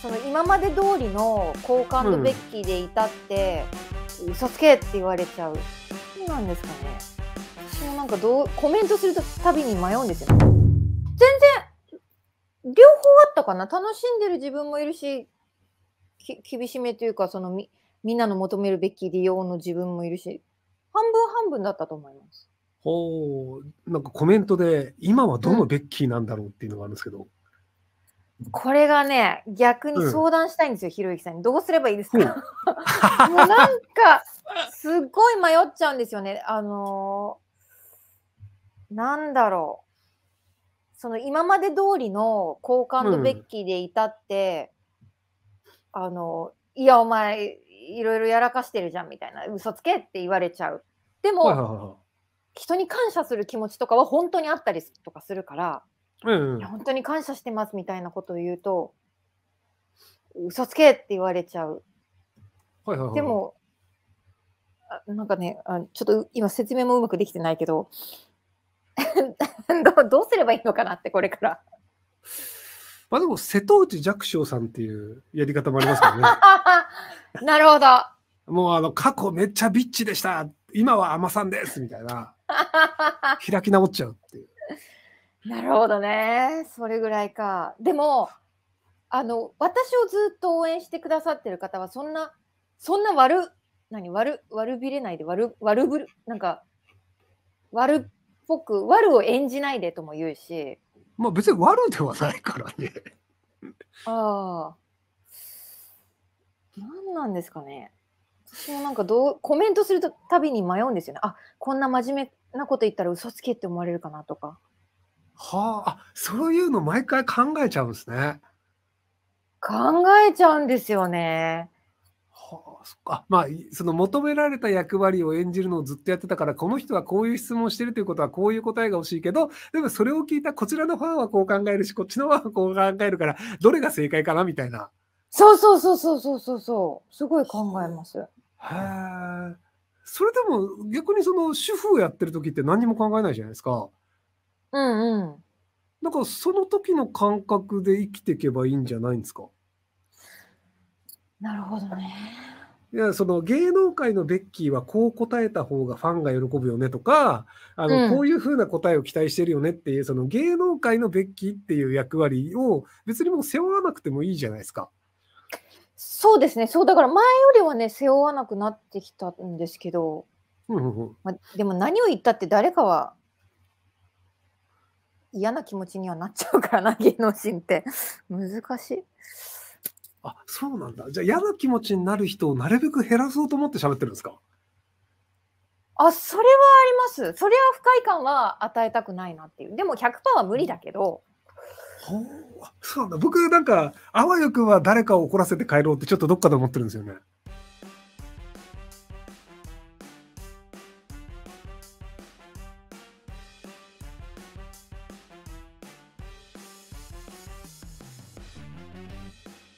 その今まで通りの好感度ベッキーでいたって、うん、嘘つけって言われちゃうそうなんですかね私もなんかどうコメントするたびに迷うんですよ全然両方あったかな楽しんでる自分もいるしき厳しめというかそのみみんなの求めるべき利用の自分もいるし半分半分だったと思います。ほうなんかコメントで今はどのベッキーなんだろうっていうのがあるんですけど、うんこれがね、逆に相談したいんですよ、ひろゆきさんに。どうすればいいですか、うん、もうなんか、すごい迷っちゃうんですよね。あのー、なんだろう。その今まで通りの好感度ベッキーでいたって、うん、あのー、いや、お前、いろいろやらかしてるじゃんみたいな、嘘つけって言われちゃう。でも、人に感謝する気持ちとかは本当にあったりとかするから、うんうん。本当に感謝してますみたいなことを言うと嘘つけって言われちゃうはいはいはい。で、もあなんかねあちょっと今説明もうまくできてないけど どうどうすればいいのかなってこれからまあでも、瀬戸内寂聴さんっていうやり方もありますからね。なるほどもうあの、過去めっちゃビッチでした。今は甘さんですみたいな。開き直っちゃうっていう。なるほどね。それぐらいか。でも、あの、私をずっと応援してくださってる方は、そんな、そんな悪、何、悪、悪びれないで、悪、悪ぶる、なんか、悪っぽく、悪を演じないでとも言うし。まあ別に悪ではないからね。ああ。何なんですかね。私もなんかどうコメントするたびに迷うんですよね。あこんな真面目なこと言ったら嘘つけって思われるかなとか。はあ、そういうの毎回考えちゃうんですね。考えちゃうんですよね。はあ、そっか。まあ、その求められた役割を演じるのをずっとやってたから、この人はこういう質問してるということは、こういう答えが欲しいけど、でもそれを聞いたこちらのファンはこう考えるし、こっちのファンはこう考えるから、どれが正解かなみたいな。そうそうそうそうそうそうそう。すごい考えます。へえ。それでも逆にその主婦をやってる時って何も考えないじゃないですか。うんうん。だからその時の感覚で生きていけばいいんじゃないんですかなるほどね。いや、その芸能界のベッキーはこう答えた方がファンが喜ぶよねとか、あの、こういうふうな答えを期待してるよねっていう、その芸能界のベッキーっていう役割を別にもう背負わなくてもいいじゃないですか。そうですね。そう、だから前よりはね、背負わなくなってきたんですけど、うんうんうん、まあ、でも何を言ったって誰かは嫌な気持ちにはなっちゃうからな芸能人って 難しい。あそうなんだじゃあ嫌な気持ちになる人をなるべく減らそうと思って喋ってるんですかあそれはありますそれは不快感は与えたくないなっていうでも100%は無理だけど。ほそうなんだ僕なんかあわよくは誰かを怒らせて帰ろうってちょっとどっかで思ってるんですよね。